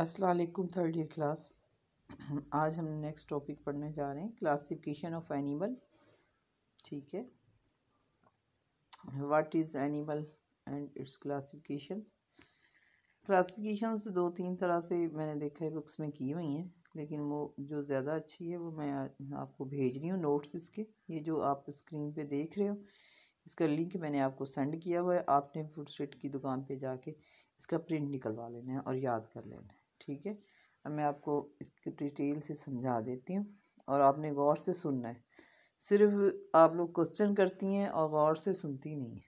असलकुम third year class आज हम नेक्स्ट टॉपिक पढ़ने जा रहे हैं क्लासिफिकेशन ऑफ एनिमल ठीक है what is animal and its classification classifications दो तीन तरह से मैंने देखा है बुक्स में की हुई हैं लेकिन वो जो ज़्यादा अच्छी है वो मैं आपको भेज रही हूँ नोट्स इसके ये जो आप स्क्रीन पर देख रहे हो इसका लिंक मैंने आपको सेंड किया हुआ है आपने फूड स्ट्रीट की दुकान पर जाके इसका प्रिंट निकलवा लेना है और याद कर लेना है ठीक है अब मैं आपको इसकी डिटेल से समझा देती हूँ और आपने गौर से सुनना है सिर्फ आप लोग क्वेश्चन करती हैं और गौर से सुनती नहीं है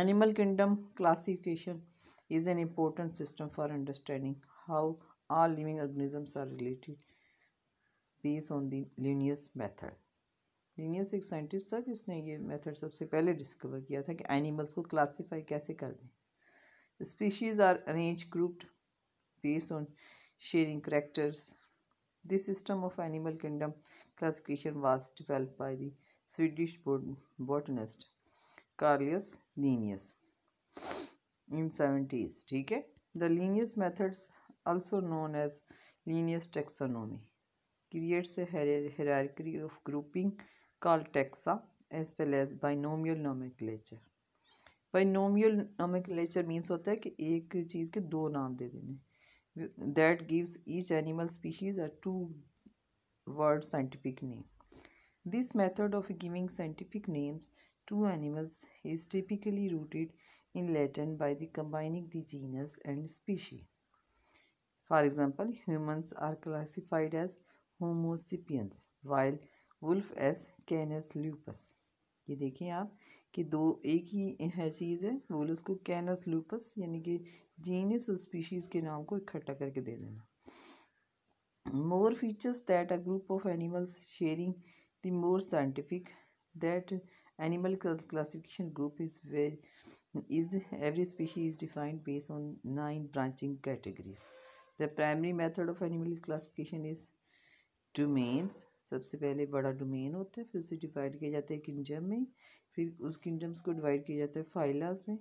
animal kingdom classification is an important system for understanding how are living organisms are related base on दिनियस मैथड लिनियस एक साइंटिस्ट था जिसने ये मेथड सबसे पहले डिस्कवर किया था कि एनिमल्स को क्लासीफाई कैसे कर दें The species are arranged grouped based on sharing characters. This system of animal kingdom classification was developed by the Swedish botanist Carlius Linnaeus in 70s. Okay, The Linnaeus methods also known as Linnaeus taxonomy creates a hierarchy of grouping called taxa as well as binomial nomenclature. Binomial nomenclature means होता है कि एक चीज़ के दो नाम दे देने that gives each animal species are two word scientific name this method of giving scientific names to animals is typically rooted in Latin by the combining the genus and species for example humans are classified as homo sapiens wild wolf as canis lupus ये देखिए आप कि दो एक ही है चीज़ है वो उसको कैनस लूपस यानी कि जीनस और स्पीशीज़ के नाम को इकट्ठा करके दे देना more features that a group of animals sharing the more scientific that animal classification group is way is every species is defined based on nine branching categories the primary method of animal classification is means सबसे पहले बड़ा domain होता है फिर उसे divide किया जाता है किंगडम में फिर उस किंगडम्स को डिवाइड किया जाता है फाइलास में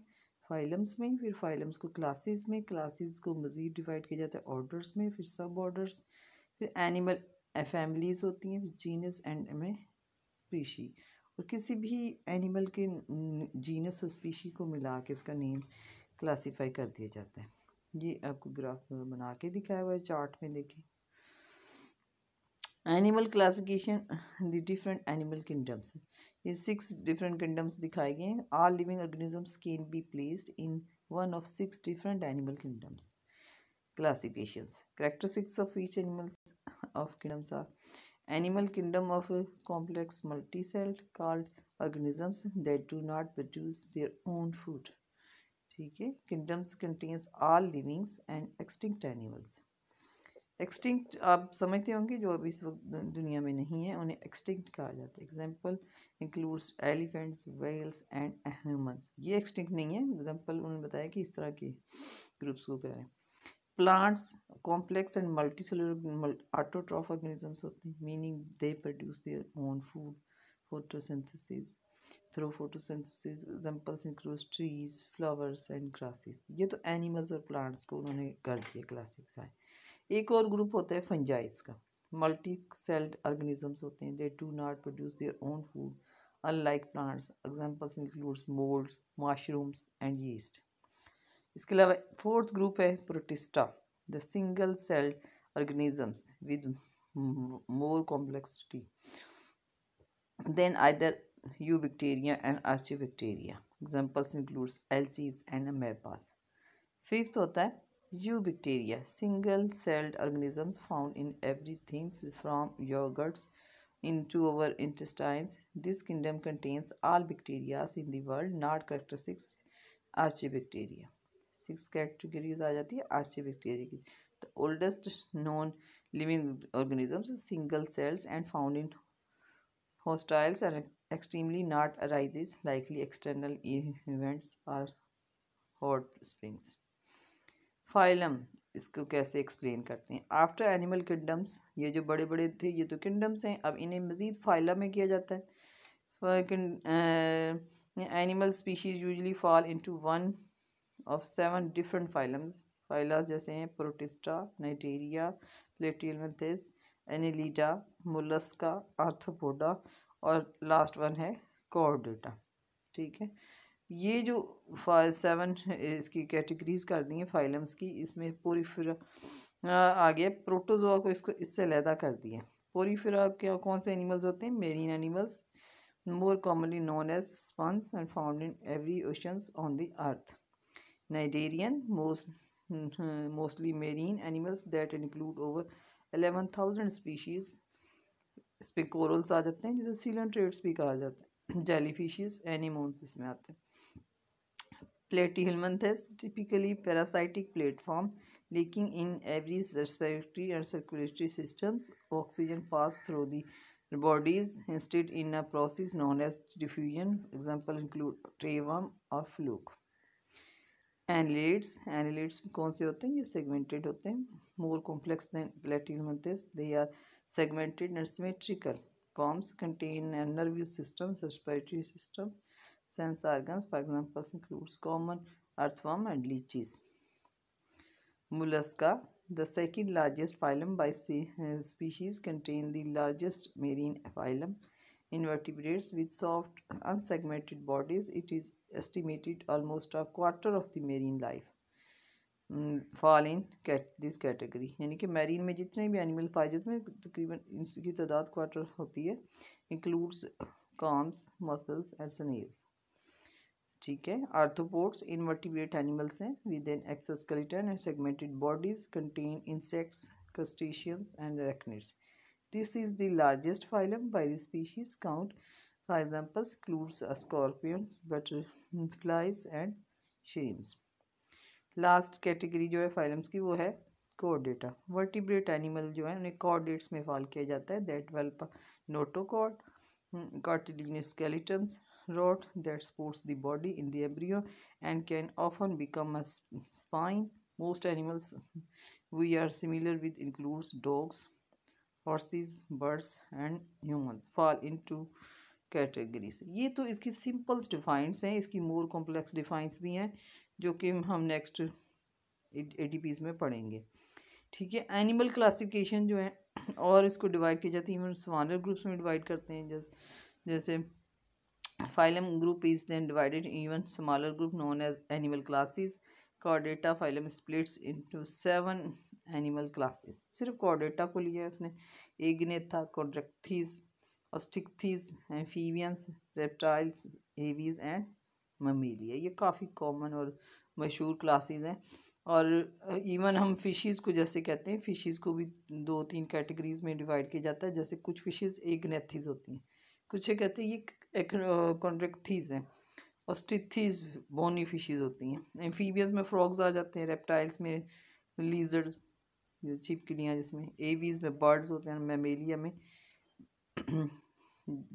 फाइलम्स में फिर फाइलम्स को क्लासेस में क्लासेस को मज़ीद डिवाइड किया जाता है ऑर्डर्स में फिर सब ऑर्डर्स फिर एनिमल फैमिलीज होती हैं फिर जीनस एंड में स्पीशी और किसी भी एनिमल के जीनस और स्पीशी को मिला के उसका नेम क्लासीफाई कर दिया जाता है ये आपको ग्राफ बना के दिखाया हुआ है चार्ट में देखें animal classification the different animal kingdoms ये सिक्स डिफरेंट किंगडम्स दिखाए गए हैं living organisms can be placed in one of six different animal kingdoms classifications characteristics of each animals of kingdoms are animal kingdom of complex multi celled called organisms that do not produce their own food ठीक है kingdoms contains are livings and extinct animals extinct आप समझते होंगे जो अभी इस वक्त दुनिया में नहीं है उन्हें एक्सटिंक्ट कहा जाता है example includes elephants whales and emus ये एक्सटिंक्ट नहीं है एग्जाम्पल उन्होंने बताया कि इस तरह के ग्रुप्स को कह है हैं plants complex and multicellular autotroph organisms होते हैं meaning they produce their own food photosynthesis through photosynthesis examples include trees flowers and grasses ये तो एनिमल्स और प्लांट्स को उन्होंने कर दिया क्लासीफाई एक और ग्रुप होता है फंजाइज का मल्टी सेल्ड ऑर्गेनिजम्स होते हैं they do not produce their own food unlike plants examples includes molds mushrooms and yeast इसके अलावा फोर्थ ग्रुप है protista the single celled more complexity than either eubacteria and and bacteria examples includes algae and amoebas fifth होता है Eubacteria, single-celled organisms found in everything from yogurts into our intestines. This kingdom contains all bacteria in the world, not characteristics archibacteria. Six categories are archibacteria The oldest known living organisms, single cells and found in hostiles and extremely not arises likely external events or hot springs. Phylum इसको कैसे explain करते हैं after animal kingdoms ये जो बड़े बड़े थे ये तो किंगडम्स हैं अब इन्हें मज़ीद फाइलम में किया जाता है animal species usually fall into one of seven different phylums phyla जैसे हैं protista cnidaria platyhelminthes annelida mollusca arthropoda और लास्ट वन है कॉर्डेटा ठीक है ये जो फाइल सेवन इसकी कैटेगरीज़ कर दी हैं फाइलम्स की इसमें पूरी फिर आ गया प्रोटोजोआ को इसको इससे लहदा कर दिया पूरी फिर क्या कौन से एनिमल्स होते हैं marine animals more commonly known as sponges and found in every oceans on the earth cnidarian most mostly marine animals that include over eleven thousand species इस पर कोरल्स आ जाते हैं जिसे सीलन ट्रेड्स भी कहा जाता है जेली फिशेज़ एनीमोन्स इसमें आते हैं प्लेटिहलमथस टिपिकली पैरासाइटिक प्लेटफॉर्म लेकिन in every respiratory and circulatory systems oxygen pass through the bodies instead in a process known as diffusion example include tapeworm और फ्लूक एनलेट्स एनलेट्स कौन से होते हैं ये सेगमेंटेड होते हैं more complex platyhelminthes they are segmented and symmetrical forms contain and system respiratory system sense organs for example includes common earthworm and leeches mollusca the second largest phylum by species contain the largest marine phylum invertebrates with soft unsegmented bodies it is estimated almost a quarter of the marine life fall in cat this category यानी कि marine में जितने भी animal पाए जाते हैं तकरीबन इनकी तादाद क्वार्टर होती है includes clams mussels and snails ठीक है आर्थोपोर्ट्स इनवर्टिब्रेट एनिमल्स हैं with an exoskeleton and segmented bodies contain insects crustaceans and arachnids. This is the largest phylum by the species count for example, includes scorpions butterflies and shrimps last category जो है phylums की वो है Chordata vertebrate animal जो है उन्हें chordates में fall किया जाता है that help notochord cartilaginous skeletons rod that supports the body in the embryo and can often become a spine. Most animals we are similar with includes dogs, horses, birds and humans fall into categories ये तो इसकी simple defines हैं इसकी more complex defines भी हैं जो कि हम नेक्स्ट ए डी में पढ़ेंगे ठीक है एनिमल क्लासिफिकेशन जो है और इसको डिवाइड की जाती है इवन स्वानर ग्रुप्स में डिवाइड करते हैं जैसे phylum group is then divided even smaller group known as animal animal chordata phylum splits splits seven animal classes सिर्फ chordata को लिया है उसने agnatha chondrichthyes osteichthyes amphibians reptiles aves and mammalia ये काफ़ी कॉमन और मशहूर क्लासेस हैं और इवन हम फिशेस को जैसे कहते हैं फिशेस को भी दो तीन कैटेगरीज में डिवाइड किया जाता है जैसे कुछ फिशेस एगनेथिस होती हैं कुछ कहते हैं ये कॉन्ट्रेक्थीज हैं और स्टिथीज बोनी फिशेज होती हैं एम्फीबियस में फ्रॉग्स आ जाते हैं रेप्टाइल्स में लीजर्स चिपकलियाँ जिसमें एवीज में बर्ड्स होते हैं मेमेलिया में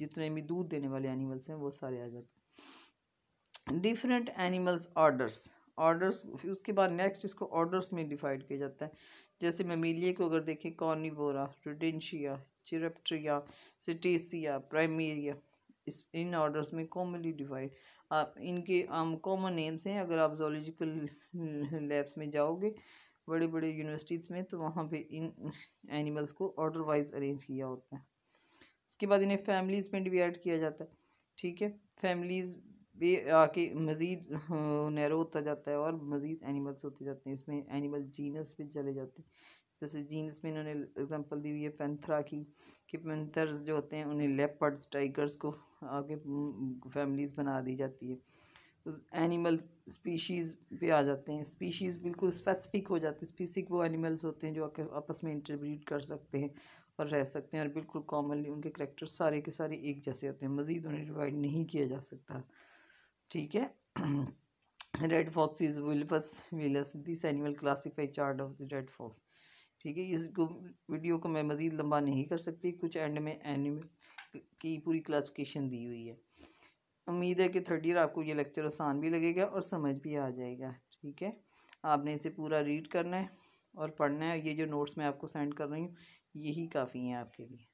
जितने भी दूध देने वाले एनिमल्स हैं वो सारे आ जाते हैं डिफरेंट एनिमल्स ऑर्डर्स ऑर्डर्स उसके बाद नेक्स्ट इसको ऑर्डर्स में डिवाइड किया जाता है जैसे मेमेलिया को अगर देखें कॉर्निवोरा रोडेंशिया चिरप्ट्रिया सिटेसिया प्राइमेरिया इस इन ऑर्डर्स में कॉमनली डिवाइड आप इनके आम कॉमन नेम्स हैं अगर आप जोलॉजिकल लैब्स में जाओगे बड़े बड़े यूनिवर्सिटीज़ में तो वहाँ पे इन एनिमल्स को ऑर्डर वाइज अरेंज किया होता है उसके बाद इन्हें फैमिलीज़ में डिवाइड किया जाता है ठीक है फैमिलीज़ भी आके मज़ीद नैरो होता जाता है और मज़ीद एनिमल्स होते जाते हैं इसमें एनिमल जीनस भी चले जाते हैं जैसे जीन्स में इन्होंने एग्जांपल दी हुई है पेंथरा की कि पेंथर्स जो होते हैं उन्हें लेपर्ड्स टाइगर्स को आगे फैमिलीज़ बना दी जाती है तो एनिमल स्पीशीज़ पे आ जाते हैं स्पीशीज़ बिल्कुल स्पेसिफिक हो जाते हैं स्पेसिफिक वो एनिमल्स होते हैं जो आपस में इंटरब्रीड कर सकते हैं और रह सकते हैं और बिल्कुल कॉमनली उनके करेक्टर सारे के सारे एक जैसे होते हैं मज़ीद उन्हें डिवाइड नहीं किया जा सकता ठीक है red fox is vulpes vulpes this animal classify chart of the red fox ठीक है इस वीडियो को मैं मज़ीद लंबा नहीं कर सकती कुछ एंड में एनिमल की पूरी क्लासिफिकेशन दी हुई है उम्मीद है कि थर्ड ईयर आपको ये लेक्चर आसान भी लगेगा और समझ भी आ जाएगा ठीक है आपने इसे पूरा रीड करना है और पढ़ना है ये जो नोट्स मैं आपको सेंड कर रही हूँ यही काफ़ी हैं आपके लिए